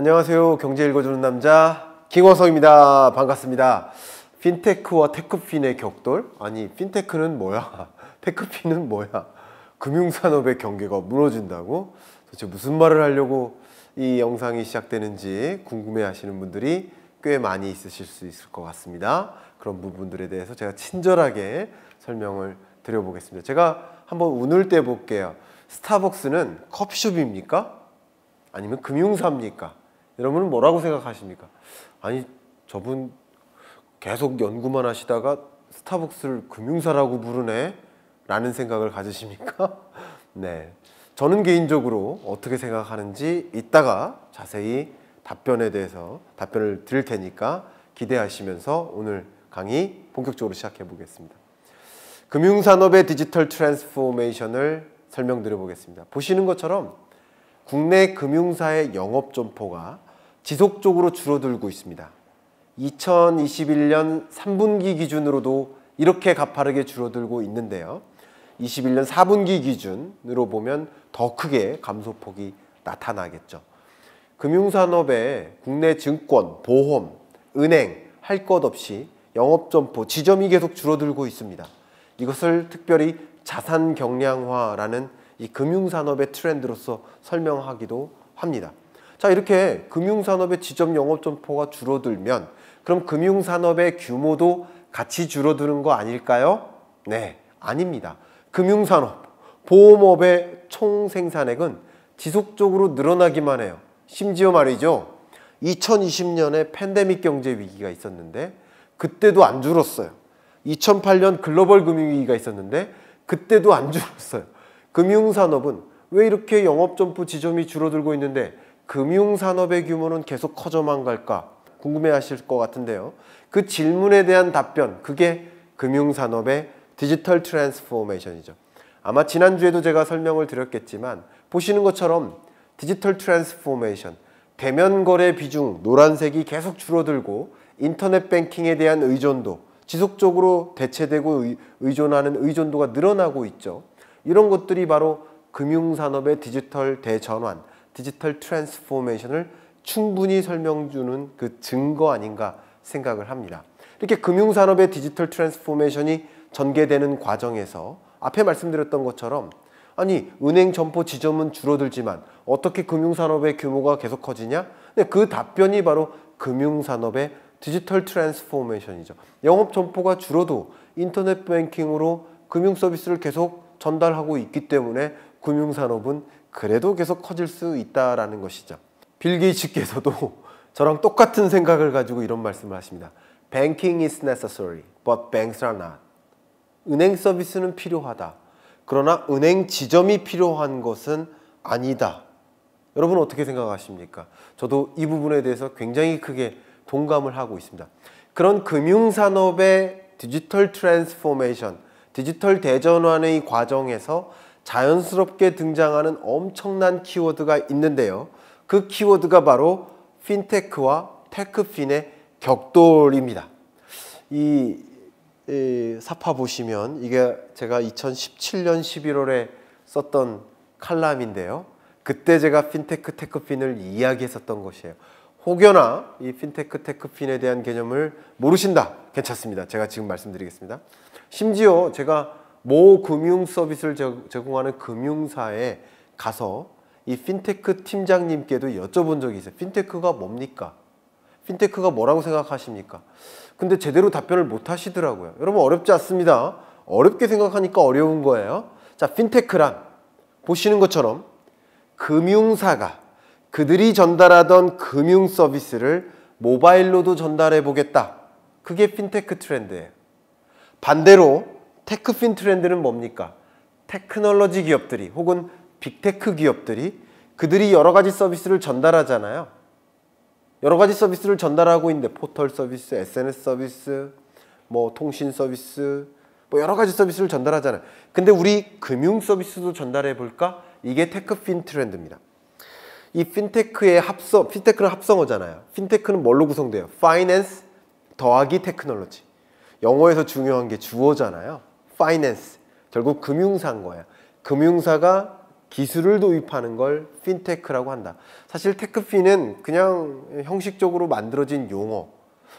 안녕하세요. 경제 읽어주는 남자 김원성입니다. 반갑습니다. 핀테크와 테크핀의 격돌? 아니 핀테크는 뭐야? 테크핀은 뭐야? 금융산업의 경계가 무너진다고? 도대체 무슨 말을 하려고 이 영상이 시작되는지 궁금해하시는 분들이 꽤 많이 있으실 수 있을 것 같습니다. 그런 부분들에 대해서 제가 친절하게 설명을 드려보겠습니다. 제가 한번 운을 떼볼게요. 스타벅스는 커피숍입니까? 아니면 금융사입니까? 여러분은 뭐라고 생각하십니까? 아니 저분 계속 연구만 하시다가 스타벅스를 금융사라고 부르네? 라는 생각을 가지십니까? 네. 저는 개인적으로 어떻게 생각하는지 이따가 자세히 답변에 대해서 답변을 드릴 테니까 기대하시면서 오늘 강의 본격적으로 시작해 보겠습니다. 금융산업의 디지털 트랜스포메이션을 설명드려 보겠습니다. 보시는 것처럼 국내 금융사의 영업 점포가 지속적으로 줄어들고 있습니다. 2021년 3분기 기준으로도 이렇게 가파르게 줄어들고 있는데요. 21년 4분기 기준으로 보면 더 크게 감소폭이 나타나겠죠. 금융산업의 국내 증권, 보험, 은행 할 것 없이 영업점포, 지점이 계속 줄어들고 있습니다. 이것을 특별히 자산 경량화라는 이 금융산업의 트렌드로서 설명하기도 합니다. 자, 이렇게 금융산업의 지점 영업 점포가 줄어들면 그럼 금융산업의 규모도 같이 줄어드는 거 아닐까요? 네, 아닙니다. 금융산업, 보험업의 총 생산액은 지속적으로 늘어나기만 해요. 심지어 말이죠. 2020년에 팬데믹 경제 위기가 있었는데 그때도 안 줄었어요. 2008년 글로벌 금융위기가 있었는데 그때도 안 줄었어요. 금융산업은 왜 이렇게 영업점포 지점이 줄어들고 있는데 금융산업의 규모는 계속 커져만 갈까 궁금해하실 것 같은데요. 그 질문에 대한 답변, 그게 금융산업의 디지털 트랜스포메이션이죠. 아마 지난주에도 제가 설명을 드렸겠지만 보시는 것처럼 디지털 트랜스포메이션, 대면 거래 비중 노란색이 계속 줄어들고 인터넷 뱅킹에 대한 의존도 지속적으로 대체되고 의존하는 의존도가 늘어나고 있죠. 이런 것들이 바로 금융산업의 디지털 대전환, 디지털 트랜스포메이션을 충분히 설명주는 그 증거 아닌가 생각을 합니다. 이렇게 금융산업의 디지털 트랜스포메이션이 전개되는 과정에서 앞에 말씀드렸던 것처럼 아니 은행 점포 지점은 줄어들지만 어떻게 금융산업의 규모가 계속 커지냐? 근데 네, 그 답변이 바로 금융산업의 디지털 트랜스포메이션이죠. 영업 점포가 줄어도 인터넷 뱅킹으로 금융 서비스를 계속 전달하고 있기 때문에 금융산업은 그래도 계속 커질 수 있다라는 것이죠. 빌 게이츠께서도 저랑 똑같은 생각을 가지고 이런 말씀을 하십니다. Banking is necessary, but banks are not. 은행 서비스는 필요하다. 그러나 은행 지점이 필요한 것은 아니다. 여러분 어떻게 생각하십니까? 저도 이 부분에 대해서 굉장히 크게 동감을 하고 있습니다. 그런 금융산업의 디지털 트랜스포메이션, 디지털 대전환의 과정에서 자연스럽게 등장하는 엄청난 키워드가 있는데요. 그 키워드가 바로 핀테크와 테크핀의 격돌입니다. 이, 이 사파 보시면 이게 제가 2017년 11월에 썼던 칼럼인데요. 그때 제가 핀테크 테크핀을 이야기했었던 것이에요. 혹여나 이 핀테크 테크핀에 대한 개념을 모르신다. 괜찮습니다. 제가 지금 말씀드리겠습니다. 심지어 제가 모 금융 서비스를 제공하는 금융사에 가서 이 핀테크 팀장님께도 여쭤본 적이 있어요. 핀테크가 뭡니까? 핀테크가 뭐라고 생각하십니까? 근데 제대로 답변을 못 하시더라고요. 여러분 어렵지 않습니다. 어렵게 생각하니까 어려운 거예요. 자, 핀테크란 보시는 것처럼 금융사가 그들이 전달하던 금융 서비스를 모바일로도 전달해 보겠다. 그게 핀테크 트렌드예요. 반대로 테크핀 트렌드는 뭡니까? 테크놀로지 기업들이 혹은 빅테크 기업들이 그들이 여러 가지 서비스를 전달하잖아요. 여러 가지 서비스를 전달하고 있는데 포털 서비스, SNS 서비스, 뭐 통신 서비스, 뭐 여러 가지 서비스를 전달하잖아요. 근데 우리 금융 서비스도 전달해 볼까? 이게 테크핀 트렌드입니다. 이 핀테크의 합성, 핀테크는 합성어잖아요. 핀테크는 뭘로 구성돼요? 파이낸스 더하기 테크놀로지. 영어에서 중요한 게 주어잖아요. finance 결국 금융사인 거예요. 금융사가 기술을 도입하는 걸 핀테크라고 한다. 사실 테크핀은 그냥 형식적으로 만들어진 용어.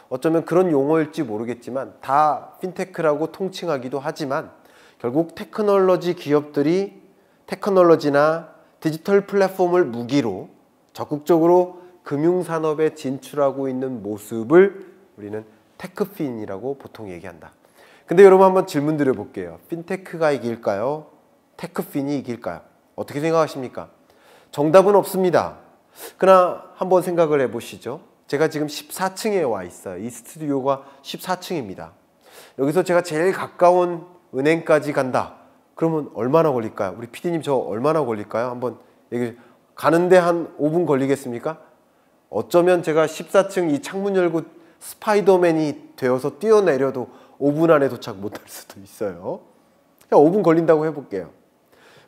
어쩌면 그런 용어일지 모르겠지만 다 핀테크라고 통칭하기도 하지만 결국 테크놀로지 기업들이 테크놀로지나 디지털 플랫폼을 무기로 적극적으로 금융산업에 진출하고 있는 모습을 우리는 테크핀이라고 보통 얘기한다. 근데 여러분 한번 질문 드려볼게요. 핀테크가 이길까요? 테크핀이 이길까요? 어떻게 생각하십니까? 정답은 없습니다. 그러나 한번 생각을 해보시죠. 제가 지금 14층에 와 있어요. 이 스튜디오가 14층입니다. 여기서 제가 제일 가까운 은행까지 간다. 그러면 얼마나 걸릴까요? 우리 피디님 저 얼마나 걸릴까요? 한번 얘기 가는데 한 5분 걸리겠습니까? 어쩌면 제가 14층 이 창문 열고 스파이더맨이 되어서 뛰어내려도 5분 안에 도착 못할 수도 있어요. 그냥 5분 걸린다고 해볼게요.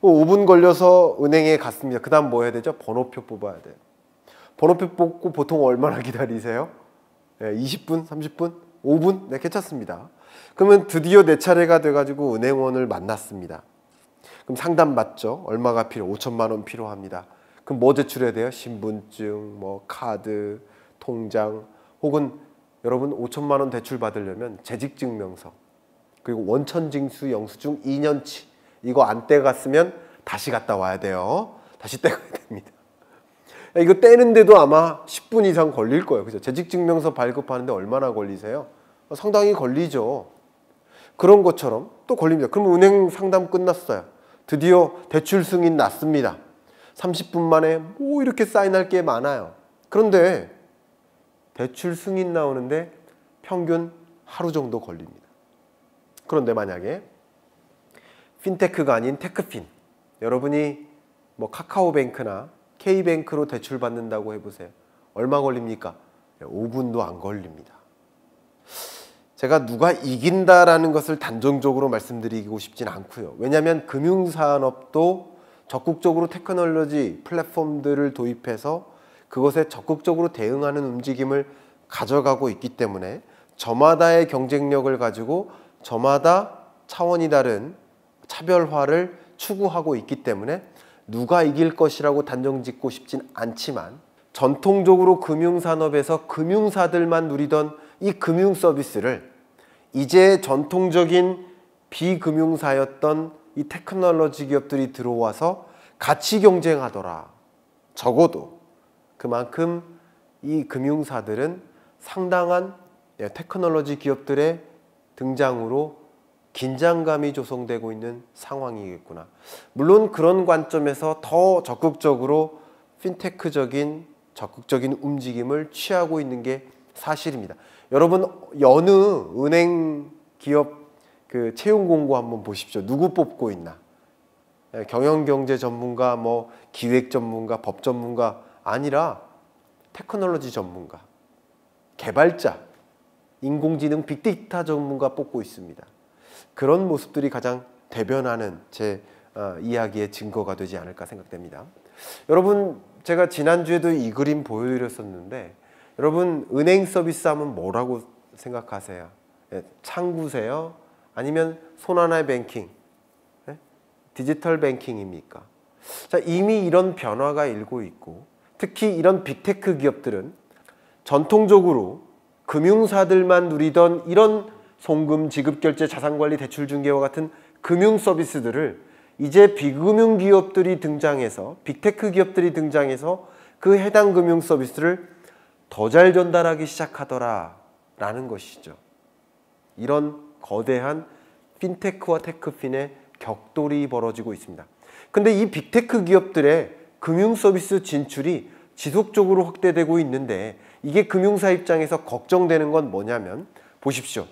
5분 어, 걸려서 은행에 갔습니다. 그 다음 뭐 해야 되죠? 번호표 뽑아야 돼요. 번호표 뽑고 보통 얼마나 기다리세요? 네, 20분? 30분? 5분? 네, 괜찮습니다. 그러면 드디어 내 차례가 돼가지고 은행원을 만났습니다. 그럼 상담 받죠? 얼마가 필요? 5천만 원 필요합니다. 그럼 뭐 제출해야 돼요? 신분증, 뭐 카드, 통장, 혹은 여러분 5천만 원 대출 받으려면 재직증명서 그리고 원천징수 영수증 2년치 이거 안 떼갔으면 다시 갔다 와야 돼요. 다시 떼가야 됩니다. 이거 떼는데도 아마 10분 이상 걸릴 거예요. 그죠? 재직증명서 발급하는데 얼마나 걸리세요? 상당히 걸리죠. 그런 것처럼 또 걸립니다. 그럼 은행 상담 끝났어요. 드디어 대출 승인 났습니다. 30분 만에 뭐 이렇게 사인할 게 많아요. 그런데 대출 승인 나오는데 평균 하루 정도 걸립니다. 그런데 만약에 핀테크가 아닌 테크핀 여러분이 뭐 카카오뱅크나 K뱅크로 대출 받는다고 해보세요. 얼마 걸립니까? 5분도 안 걸립니다. 제가 누가 이긴다라는 것을 단정적으로 말씀드리고 싶진 않고요. 왜냐하면 금융산업도 적극적으로 테크놀로지 플랫폼들을 도입해서 그것에 적극적으로 대응하는 움직임을 가져가고 있기 때문에 저마다의 경쟁력을 가지고 저마다 차원이 다른 차별화를 추구하고 있기 때문에 누가 이길 것이라고 단정 짓고 싶진 않지만 전통적으로 금융산업에서 금융사들만 누리던 이 금융 서비스를 이제 전통적인 비금융사였던 이 테크놀로지 기업들이 들어와서 같이 경쟁하더라. 적어도 그만큼 이 금융사들은 상당한 예, 테크놀로지 기업들의 등장으로 긴장감이 조성되고 있는 상황이겠구나. 물론 그런 관점에서 더 적극적으로 핀테크적인 적극적인 움직임을 취하고 있는 게 사실입니다. 여러분 여느 은행 기업 그 채용 공고 한번 보십시오. 누구 뽑고 있나? 예, 경영 경제 전문가, 뭐 기획 전문가, 법 전문가 아니라 테크놀로지 전문가, 개발자, 인공지능 빅데이터 전문가 뽑고 있습니다. 그런 모습들이 가장 대변하는 제 어, 이야기의 증거가 되지 않을까 생각됩니다. 여러분 제가 지난주에도 이 그림 보여드렸었는데 여러분 은행 서비스 하면 뭐라고 생각하세요? 예, 창구세요? 아니면 손하나의 뱅킹? 예? 디지털 뱅킹입니까? 자, 이미 이런 변화가 일고 있고 특히 이런 빅테크 기업들은 전통적으로 금융사들만 누리던 이런 송금, 지급, 결제, 자산관리, 대출 중개와 같은 금융 서비스들을 이제 비금융 기업들이 등장해서 빅테크 기업들이 등장해서 그 해당 금융 서비스를 더 잘 전달하기 시작하더라라는 것이죠. 이런 거대한 핀테크와 테크핀의 격돌이 벌어지고 있습니다. 근데 이 빅테크 기업들의 금융 서비스 진출이 지속적으로 확대되고 있는데 이게 금융사 입장에서 걱정되는 건 뭐냐면 보십시오.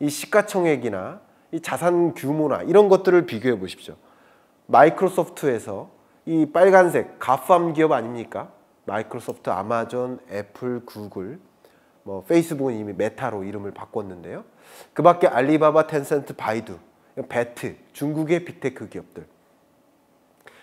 이 시가총액이나 이 자산 규모나 이런 것들을 비교해 보십시오. 마이크로소프트에서 이 빨간색 가팜 기업 아닙니까? 마이크로소프트, 아마존, 애플, 구글, 뭐 페이스북은 이미 메타로 이름을 바꿨는데요. 그 밖에 알리바바, 텐센트, 바이두, 베트, 중국의 빅테크 기업들.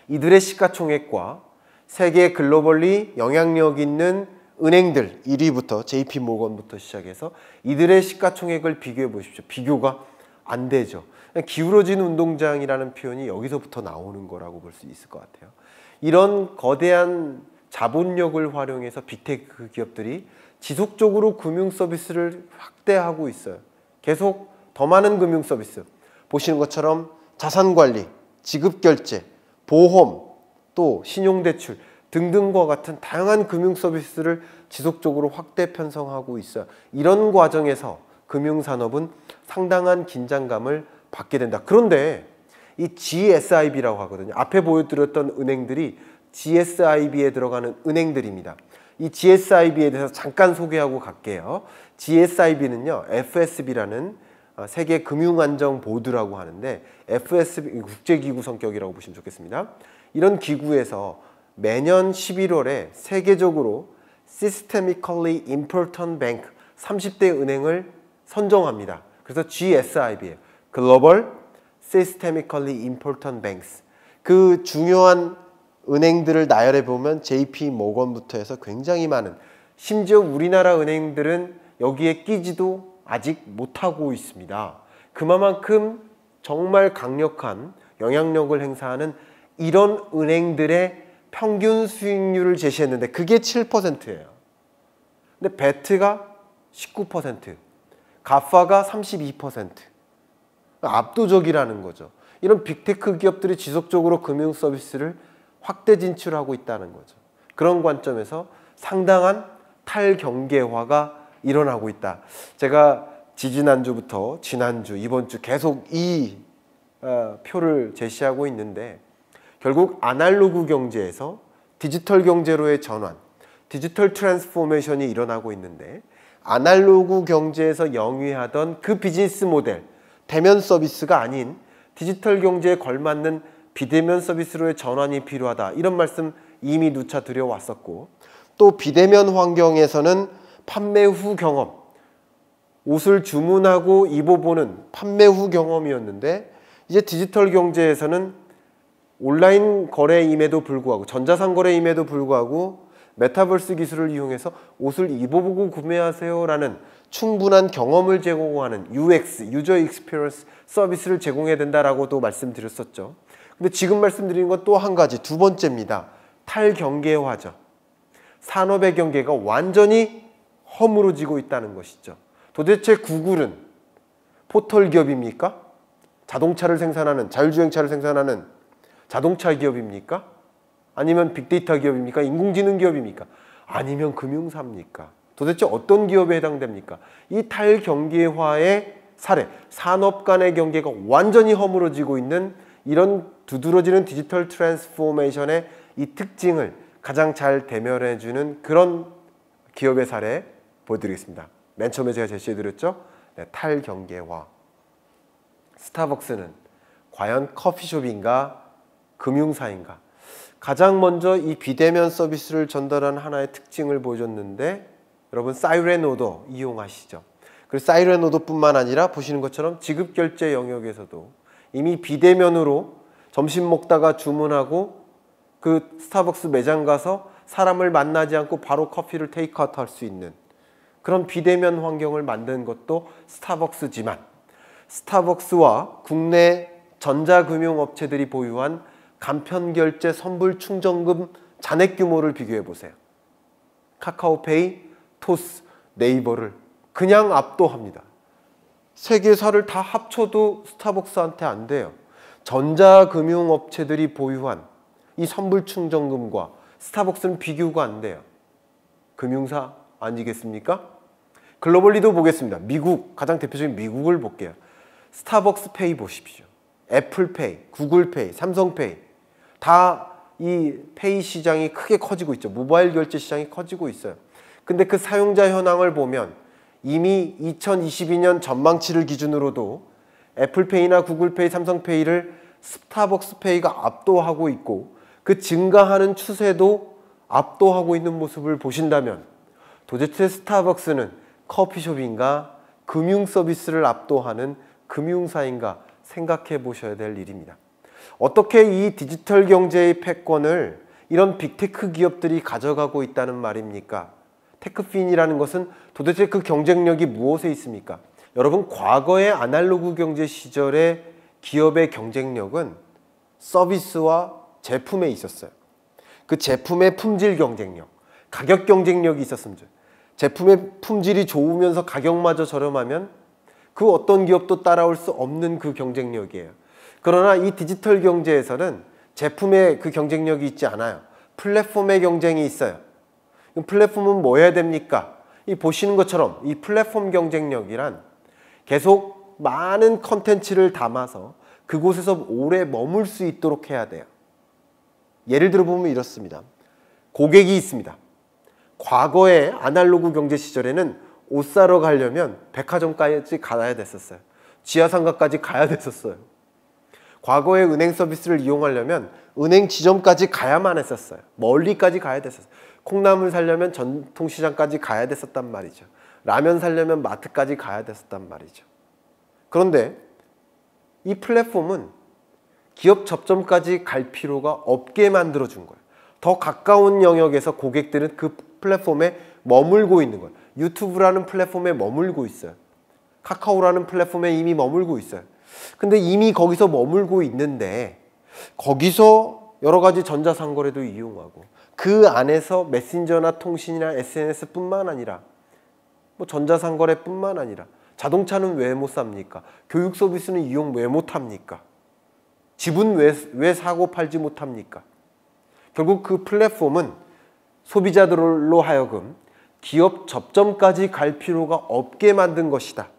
이들의 시가총액과 세계 글로벌리 영향력 있는 은행들 1위부터 JP 모건부터 시작해서 이들의 시가총액을 비교해 보십시오. 비교가 안 되죠. 기울어진 운동장이라는 표현이 여기서부터 나오는 거라고 볼 수 있을 것 같아요. 이런 거대한 자본력을 활용해서 빅테크 기업들이 지속적으로 금융 서비스를 확대하고 있어요. 계속 더 많은 금융 서비스. 보시는 것처럼 자산 관리, 지급 결제, 보험, 또 신용대출 등등과 같은 다양한 금융 서비스를 지속적으로 확대 편성하고 있어요. 이런 과정에서 금융산업은 상당한 긴장감을 받게 된다. 그런데 이 GSIB라고 하거든요. 앞에 보여드렸던 은행들이 GSIB에 들어가는 은행들입니다. 이 GSIB에 대해서 잠깐 소개하고 갈게요. GSIB는요, FSB라는 어, 세계 금융안정 보드라고 하는데 FSB 국제기구 성격이라고 보시면 좋겠습니다. 이런 기구에서 매년 11월에 세계적으로 Systemically Important Bank 30대 은행을 선정합니다. 그래서 GSIB예요. Global Systemically Important Banks 그 중요한 은행들을 나열해 보면 JP 모건부터 해서 굉장히 많은 심지어 우리나라 은행들은 여기에 끼지도 아직 못하고 있습니다. 그만큼 정말 강력한 영향력을 행사하는 이런 은행들의 평균 수익률을 제시했는데 그게 7%예요. 근데 베트가 19%, 가파가 32%. 압도적이라는 거죠. 이런 빅테크 기업들이 지속적으로 금융 서비스를 확대 진출하고 있다는 거죠. 그런 관점에서 상당한 탈경계화가 일어나고 있다. 제가 지지난주부터 지난주, 이번 주 계속 이 어, 표를 제시하고 있는데 결국 아날로그 경제에서 디지털 경제로의 전환, 디지털 트랜스포메이션이 일어나고 있는데 아날로그 경제에서 영위하던 그 비즈니스 모델, 대면 서비스가 아닌 디지털 경제에 걸맞는 비대면 서비스로의 전환이 필요하다. 이런 말씀 이미 누차 드려왔었고 또 비대면 환경에서는 판매 후 경험, 옷을 주문하고 입어보는 판매 후 경험이었는데 이제 디지털 경제에서는 온라인 거래임에도 불구하고 전자상거래임에도 불구하고 메타버스 기술을 이용해서 옷을 입어보고 구매하세요라는 충분한 경험을 제공하는 UX, 유저 익스피리언스 서비스를 제공해야 된다라고도 말씀드렸었죠. 근데 지금 말씀드리건또 한 가지, 두 번째입니다. 탈경계화죠. 산업의 경계가 완전히 허물어지고 있다는 것이죠. 도대체 구글은 포털 기업입니까? 자동차를 생산하는, 자율주행차를 생산하는 자동차 기업입니까? 아니면 빅데이터 기업입니까? 인공지능 기업입니까? 아니면 금융사입니까? 도대체 어떤 기업에 해당됩니까? 이 탈경계화의 사례, 산업 간의 경계가 완전히 허물어지고 있는 이런 두드러지는 디지털 트랜스포메이션의 이 특징을 가장 잘 대면해주는 그런 기업의 사례 보여드리겠습니다. 맨 처음에 제가 제시해드렸죠? 네, 탈경계화. 스타벅스는 과연 커피숍인가 금융사인가 가장 먼저 이 비대면 서비스를 전달한 하나의 특징을 보여줬는데 여러분 사이렌오도 이용하시죠. 그리고 사이렌오도뿐만 아니라 보시는 것처럼 지급결제 영역에서도 이미 비대면으로 점심 먹다가 주문하고 그 스타벅스 매장 가서 사람을 만나지 않고 바로 커피를 테이크아웃 할 수 있는 그런 비대면 환경을 만든 것도 스타벅스지만 스타벅스와 국내 전자금융업체들이 보유한 간편결제 선불 충전금 잔액 규모를 비교해 보세요. 카카오페이, 토스, 네이버를 그냥 압도합니다. 세계사를 다 합쳐도 스타벅스한테 안 돼요. 전자금융업체들이 보유한 이 선불 충전금과 스타벅스는 비교가 안 돼요. 금융사 아니겠습니까? 글로벌리도 보겠습니다. 미국, 가장 대표적인 미국을 볼게요. 스타벅스 페이 보십시오. 애플페이, 구글페이, 삼성페이 다이 페이 시장이 크게 커지고 있죠. 모바일 결제 시장이 커지고 있어요. 근데 그 사용자 현황을 보면 이미 2022년 전망치를 기준으로도 애플페이나 구글페이, 삼성페이를 스타벅스페이가 압도하고 있고 그 증가하는 추세도 압도하고 있는 모습을 보신다면 도대체 스타벅스는 커피숍인가 금융 서비스를 압도하는 금융사인가 생각해 보셔야 될 일입니다. 어떻게 이 디지털 경제의 패권을 이런 빅테크 기업들이 가져가고 있다는 말입니까? 테크핀이라는 것은 도대체 그 경쟁력이 무엇에 있습니까? 여러분 과거의 아날로그 경제 시절의 기업의 경쟁력은 서비스와 제품에 있었어요. 그 제품의 품질 경쟁력, 가격 경쟁력이 있었으면 좋 제품의 품질이 좋으면서 가격마저 저렴하면 그 어떤 기업도 따라올 수 없는 그 경쟁력이에요. 그러나 이 디지털 경제에서는 제품의 그 경쟁력이 있지 않아요. 플랫폼의 경쟁이 있어요. 플랫폼은 뭐 해야 됩니까? 이 보시는 것처럼 이 플랫폼 경쟁력이란 계속 많은 컨텐츠를 담아서 그곳에서 오래 머물 수 있도록 해야 돼요. 예를 들어보면 이렇습니다. 고객이 있습니다. 과거의 아날로그 경제 시절에는 옷 사러 가려면 백화점까지 가야 됐었어요. 지하상가까지 가야 됐었어요. 과거에 은행 서비스를 이용하려면 은행 지점까지 가야만 했었어요. 멀리까지 가야 됐었어요. 콩나물 살려면 전통시장까지 가야 됐었단 말이죠. 라면 살려면 마트까지 가야 됐었단 말이죠. 그런데 이 플랫폼은 기업 접점까지 갈 필요가 없게 만들어 준 거예요. 더 가까운 영역에서 고객들은 그 플랫폼에 머물고 있는 거예요. 유튜브라는 플랫폼에 머물고 있어요. 카카오라는 플랫폼에 이미 머물고 있어요. 근데 이미 거기서 머물고 있는데 거기서 여러 가지 전자상거래도 이용하고 그 안에서 메신저나 통신이나 SNS뿐만 아니라 뭐 전자상거래뿐만 아니라 자동차는 왜 못 삽니까? 교육 서비스는 이용 왜 못합니까? 집은 왜, 왜 사고 팔지 못합니까? 결국 그 플랫폼은 소비자들로 하여금 기업 접점까지 갈 필요가 없게 만든 것이다.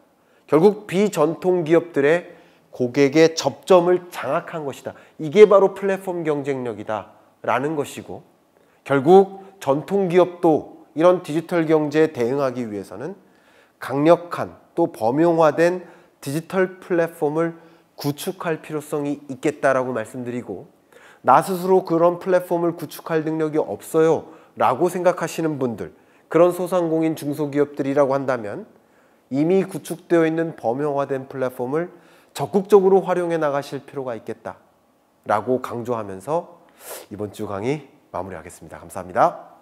결국 비전통 기업들의 고객의 접점을 장악한 것이다. 이게 바로 플랫폼 경쟁력이다. 라는 것이고 결국 전통 기업도 이런 디지털 경제에 대응하기 위해서는 강력한 또 범용화된 디지털 플랫폼을 구축할 필요성이 있겠다라고 말씀드리고 나 스스로 그런 플랫폼을 구축할 능력이 없어요 라고 생각하시는 분들 그런 소상공인 중소기업들이라고 한다면 이미 구축되어 있는 범용화된 플랫폼을 적극적으로 활용해 나가실 필요가 있겠다라고 강조하면서 이번 주 강의 마무리하겠습니다. 감사합니다.